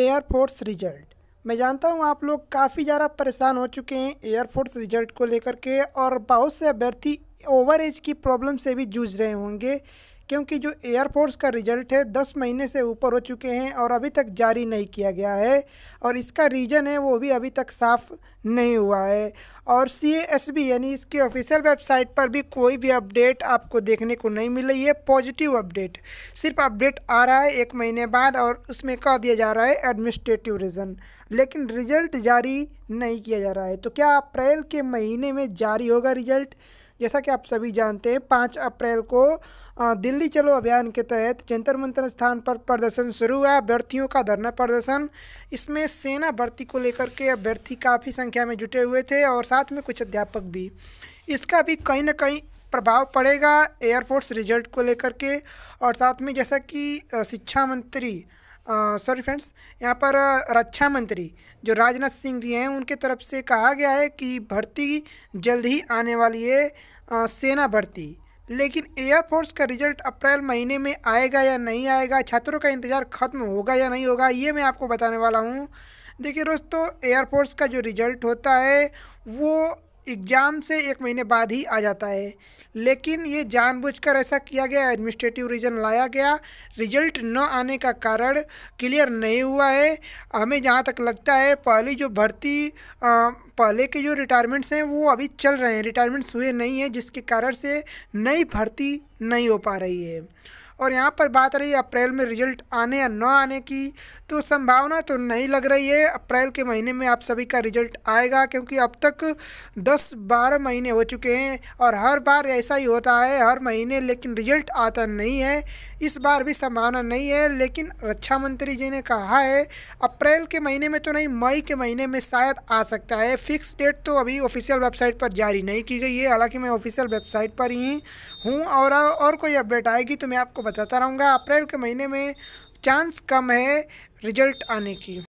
air force result मैं जानता हूं आप लोग काफ़ी ज़्यादा परेशान हो चुके हैं एयरफोर्स रिजल्ट को लेकर के और बहुत से अभ्यर्थी ओवर एज की प्रॉब्लम से भी जूझ रहे होंगे क्योंकि जो एयरफोर्स का रिजल्ट है दस महीने से ऊपर हो चुके हैं और अभी तक जारी नहीं किया गया है और इसका रीज़न है वो भी अभी तक साफ़ नहीं हुआ है और सी एस बी यानी इसकी ऑफिशियल वेबसाइट पर भी कोई भी अपडेट आपको देखने को नहीं मिल रही है पॉजिटिव अपडेट सिर्फ अपडेट आ रहा है एक महीने बाद और उसमें कह दिया जा रहा है एडमिनिस्ट्रेटिव रीज़न लेकिन रिजल्ट जारी नहीं किया जा रहा है तो क्या अप्रैल के महीने में जारी होगा रिजल्ट जैसा कि आप सभी जानते हैं पाँच अप्रैल को दिल्ली चलो अभियान के तहत जंतर मंतर स्थान पर प्रदर्शन शुरू हुआ अभ्यर्थियों का धरना प्रदर्शन इसमें सेना भर्ती को लेकर के अभ्यर्थी काफ़ी संख्या में जुटे हुए थे और साथ में कुछ अध्यापक भी इसका भी कहीं ना कहीं प्रभाव पड़ेगा एयरफोर्स रिजल्ट को लेकर के और साथ में जैसा कि शिक्षा मंत्री सॉरी फ्रेंड्स यहाँ पर रक्षा मंत्री जो राजनाथ सिंह जी हैं उनके तरफ से कहा गया है कि भर्ती जल्द ही आने वाली है आ, सेना भर्ती लेकिन एयरफोर्स का रिजल्ट अप्रैल महीने में आएगा या नहीं आएगा छात्रों का इंतज़ार खत्म होगा या नहीं होगा ये मैं आपको बताने वाला हूँ देखिए दोस्तों एयरफोर्स का जो रिजल्ट होता है वो एग्ज़ाम से एक महीने बाद ही आ जाता है लेकिन ये जानबूझकर ऐसा किया गया एडमिनिस्ट्रेटिव रीज़न लाया गया रिजल्ट न आने का कारण क्लियर नहीं हुआ है हमें जहाँ तक लगता है पहली जो भर्ती आ, पहले के जो रिटायरमेंट्स हैं वो अभी चल रहे हैं रिटायरमेंट्स हुए नहीं हैं जिसके कारण से नई भर्ती नहीं हो पा रही है और यहाँ पर बात रही अप्रैल में रिजल्ट आने या न आने की तो संभावना तो नहीं लग रही है अप्रैल के महीने में आप सभी का रिजल्ट आएगा क्योंकि अब तक 10-12 महीने हो चुके हैं और हर बार ऐसा ही होता है हर महीने लेकिन रिजल्ट आता नहीं है इस बार भी संभावना नहीं है लेकिन रक्षा मंत्री जी ने कहा है अप्रैल के महीने में तो नहीं मई के महीने में शायद आ सकता है फिक्स डेट तो अभी ऑफिशियल वेबसाइट पर जारी नहीं की गई है हालांकि मैं ऑफिशियल वेबसाइट पर ही हूँ और और कोई अपडेट आएगी तो मैं आपको बताता रहूँगा अप्रैल के महीने में चांस कम है रिजल्ट आने की